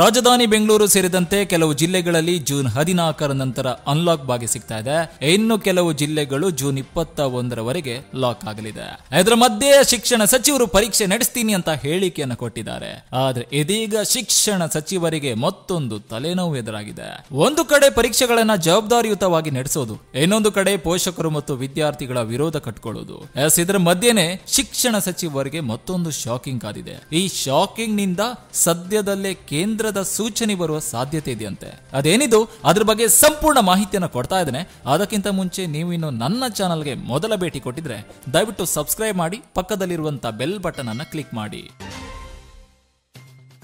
ರಾಜಧಾನಿ ಬೆಂಗಳೂರು ಸೇರಿದಂತೆ ಕೆಲವು ಜಿಲ್ಲೆಗಳಲ್ಲಿ ಜೂನ್ ಹದಿನಾಲ್ಕರ ನಂತರ ಅನ್ಲಾಕ್ ಬಾಗಿ ಸಿಗ್ತಾ ಇದೆ ಇನ್ನು ಕೆಲವು ಜಿಲ್ಲೆಗಳು ಜೂನ್ ಇಪ್ಪತ್ತ ಒಂದರವರೆಗೆ ಲಾಕ್ ಆಗಲಿದೆ ಇದರ ಮಧ್ಯೆ ಶಿಕ್ಷಣ ಸಚಿವರು ಪರೀಕ್ಷೆ ನಡೆಸ್ತೀನಿ ಅಂತ ಹೇಳಿಕೆಯನ್ನು ಕೊಟ್ಟಿದ್ದಾರೆ ಆದ್ರೆ ಇದೀಗ ಶಿಕ್ಷಣ ಸಚಿವರಿಗೆ ಮತ್ತೊಂದು ತಲೆನೋವು ಎದುರಾಗಿದೆ ಒಂದು ಕಡೆ ಪರೀಕ್ಷೆಗಳನ್ನ ಜವಾಬ್ದಾರಿಯುತವಾಗಿ ನಡೆಸೋದು ಇನ್ನೊಂದು ಕಡೆ ಪೋಷಕರು ಮತ್ತು ವಿದ್ಯಾರ್ಥಿಗಳ ವಿರೋಧ ಕಟ್ಕೊಳ್ಳೋದು ಎಸ್ ಇದರ ಮಧ್ಯೆನೆ ಶಿಕ್ಷಣ ಸಚಿವರಿಗೆ ಮತ್ತೊಂದು ಶಾಕಿಂಗ್ ಕಾದಿದೆ ಈ ಶಾಕಿಂಗ್ ನಿಂದ ಸದ್ಯದಲ್ಲೇ ಕೇಂದ್ರ ಸೂಚನೆ ಬರುವ ಸಾಧ್ಯತೆ ಇದೆಯಂತೆ ಅದೇನಿದು ಅದ್ರ ಬಗ್ಗೆ ಸಂಪೂರ್ಣ ಮಾಹಿತಿಯನ್ನು ಕೊಡ್ತಾ ಇದ್ದೇನೆ ಅದಕ್ಕಿಂತ ಮುಂಚೆ ನೀವು ಇನ್ನು ನನ್ನ ಚಾನಲ್ಗೆ ಮೊದಲ ಭೇಟಿ ಕೊಟ್ಟಿದ್ರೆ ದಯವಿಟ್ಟು ಸಬ್ಸ್ಕ್ರೈಬ್ ಮಾಡಿ ಪಕ್ಕದಲ್ಲಿರುವಂತಹ ಬೆಲ್ ಬಟನ್ ಅನ್ನು ಕ್ಲಿಕ್ ಮಾಡಿ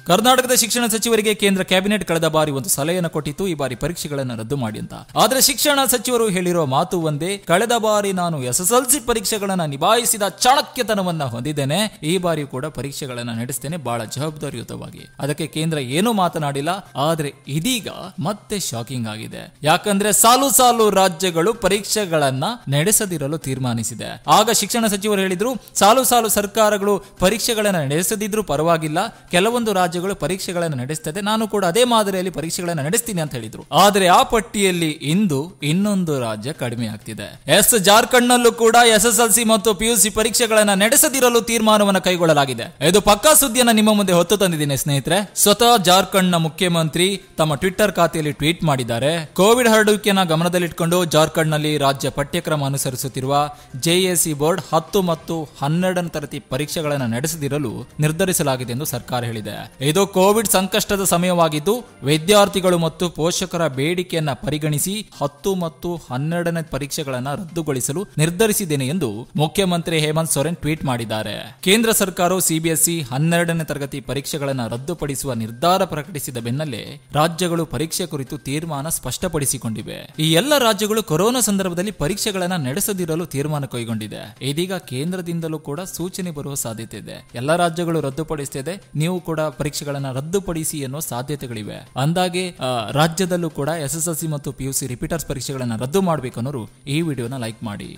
ಕರ್ನಾಟಕದ ಶಿಕ್ಷಣ ಸಚಿವರಿಗೆ ಕೇಂದ್ರ ಕ್ಯಾಬಿನೆಟ್ ಕಳೆದ ಬಾರಿ ಒಂದು ಸಲಹೆಯನ್ನು ಕೊಟ್ಟಿತ್ತು ಈ ಬಾರಿ ಪರೀಕ್ಷೆಗಳನ್ನು ರದ್ದು ಮಾಡಿ ಅಂತ ಆದ್ರೆ ಶಿಕ್ಷಣ ಸಚಿವರು ಹೇಳಿರೋ ಮಾತು ಒಂದೇ ಕಳೆದ ಬಾರಿ ನಾನು ಎಸ್ ಎಸ್ ಎಲ್ ಸಿ ಪರೀಕ್ಷೆಗಳನ್ನ ನಿಭಾಯಿಸಿದ ಚಾಣಕ್ಯತನವನ್ನ ಹೊಂದಿದ್ದೇನೆ ಈ ಬಾರಿ ಕೂಡ ಪರೀಕ್ಷೆಗಳನ್ನ ನಡೆಸ್ತೇನೆ ಬಹಳ ಜವಾಬ್ದಾರಿಯುತವಾಗಿ ಅದಕ್ಕೆ ಕೇಂದ್ರ ಏನೂ ಮಾತನಾಡಿಲ್ಲ ಆದ್ರೆ ಇದೀಗ ಮತ್ತೆ ಶಾಕಿಂಗ್ ಆಗಿದೆ ಯಾಕಂದ್ರೆ ಸಾಲು ಸಾಲು ರಾಜ್ಯಗಳು ಪರೀಕ್ಷೆಗಳನ್ನ ನಡೆಸದಿರಲು ತೀರ್ಮಾನಿಸಿದೆ ಆಗ ಶಿಕ್ಷಣ ಸಚಿವರು ಹೇಳಿದ್ರು ಸಾಲು ಸಾಲು ಸರ್ಕಾರಗಳು ಪರೀಕ್ಷೆಗಳನ್ನ ನಡೆಸದಿದ್ರು ಪರವಾಗಿಲ್ಲ ಕೆಲವೊಂದು ರಾಜ್ಯ ರಾಜ್ಯಗಳು ಪರೀಕ್ಷೆಗಳನ್ನು ನಡೆಸ್ತದೆ ನಾನು ಕೂಡ ಅದೇ ಮಾದರಿಯಲ್ಲಿ ಪರೀಕ್ಷೆಗಳನ್ನು ನಡೆಸ್ತೀನಿ ಅಂತ ಹೇಳಿದ್ರು ಆದರೆ ಆ ಪಟ್ಟಿಯಲ್ಲಿ ಇಂದು ಇನ್ನೊಂದು ರಾಜ್ಯ ಕಡಿಮೆ ಆಗ್ತಿದೆ ಎಸ್ ಜಾರ್ಖಂಡ್ ನಲ್ಲೂ ಕೂಡ ಎಸ್ ಎಸ್ ಎಲ್ ಸಿ ಮತ್ತು ಪಿಯುಸಿ ಪರೀಕ್ಷೆಗಳನ್ನು ನಡೆಸದಿರಲು ತೀರ್ಮಾನವನ್ನು ಕೈಗೊಳ್ಳಲಾಗಿದೆ ಇದು ಪಕ್ಕಾ ಸುದ್ದಿಯನ್ನು ನಿಮ್ಮ ಮುಂದೆ ಹೊತ್ತು ತಂದಿದ್ದೀನಿ ಸ್ನೇಹಿತರೆ ಸ್ವತಃ ಜಾರ್ಖಂಡ್ ನ ಮುಖ್ಯಮಂತ್ರಿ ತಮ್ಮ ಟ್ವಿಟ್ಟರ್ ಖಾತೆಯಲ್ಲಿ ಟ್ವೀಟ್ ಮಾಡಿದ್ದಾರೆ ಕೋವಿಡ್ ಹರಡುವಿಕೆಯನ್ನು ಗಮನದಲ್ಲಿಟ್ಟುಕೊಂಡು ಜಾರ್ಖಂಡ್ ನಲ್ಲಿ ರಾಜ್ಯ ಪಠ್ಯಕ್ರಮ ಅನುಸರಿಸುತ್ತಿರುವ ಜೆಎಸಿ ಬೋರ್ಡ್ ಹತ್ತು ಮತ್ತು ಹನ್ನೆರಡನೇ ತರತಿ ಪರೀಕ್ಷೆಗಳನ್ನು ನಡೆಸದಿರಲು ನಿರ್ಧರಿಸಲಾಗಿದೆ ಎಂದು ಸರ್ಕಾರ ಹೇಳಿದೆ ಇದು ಕೋವಿಡ್ ಸಂಕಷ್ಟದ ಸಮಯವಾಗಿದ್ದು ವಿದ್ಯಾರ್ಥಿಗಳು ಮತ್ತು ಪೋಷಕರ ಬೇಡಿಕೆಯನ್ನ ಪರಿಗಣಿಸಿ ಹತ್ತು ಮತ್ತು ಹನ್ನೆರಡನೇ ಪರೀಕ್ಷೆಗಳನ್ನು ರದ್ದುಗೊಳಿಸಲು ನಿರ್ಧರಿಸಿದ್ದೇನೆ ಎಂದು ಮುಖ್ಯಮಂತ್ರಿ ಹೇಮಂತ್ ಸೊರೆನ್ ಟ್ವೀಟ್ ಮಾಡಿದ್ದಾರೆ ಕೇಂದ್ರ ಸರ್ಕಾರವು ಸಿಬಿಎಸ್ಇ ಹನ್ನೆರಡನೇ ತರಗತಿ ಪರೀಕ್ಷೆಗಳನ್ನು ರದ್ದುಪಡಿಸುವ ನಿರ್ಧಾರ ಪ್ರಕಟಿಸಿದ ಬೆನ್ನಲ್ಲೇ ರಾಜ್ಯಗಳು ಪರೀಕ್ಷೆ ಕುರಿತು ತೀರ್ಮಾನ ಸ್ಪಷ್ಟಪಡಿಸಿಕೊಂಡಿವೆ ಈ ಎಲ್ಲ ರಾಜ್ಯಗಳು ಕೊರೋನಾ ಸಂದರ್ಭದಲ್ಲಿ ಪರೀಕ್ಷೆಗಳನ್ನು ನಡೆಸದಿರಲು ತೀರ್ಮಾನ ಕೈಗೊಂಡಿದೆ ಇದೀಗ ಕೇಂದ್ರದಿಂದಲೂ ಕೂಡ ಸೂಚನೆ ಬರುವ ಸಾಧ್ಯತೆ ಇದೆ ಎಲ್ಲ ರಾಜ್ಯಗಳು ರದ್ದುಪಡಿಸುತ್ತಿದೆ ನೀವು ಕೂಡ ಪರೀಕ್ಷೆಗಳನ್ನು ರದ್ದುಪಡಿಸಿ ಅನ್ನೋ ಸಾಧ್ಯತೆಗಳಿವೆ ಅಂದಾಗೆ ರಾಜ್ಯದಲ್ಲೂ ಕೂಡ ಎಸ್ ಎಸ್ ಎಲ್ ಸಿ ಮತ್ತು ಪಿಯುಸಿ ರಿಪೀಟರ್ಸ್ ಪರೀಕ್ಷೆಗಳನ್ನು ರದ್ದು ಮಾಡಬೇಕು ಅನ್ನೋರು ಈ ವಿಡಿಯೋನ ಲೈಕ್ ಮಾಡಿ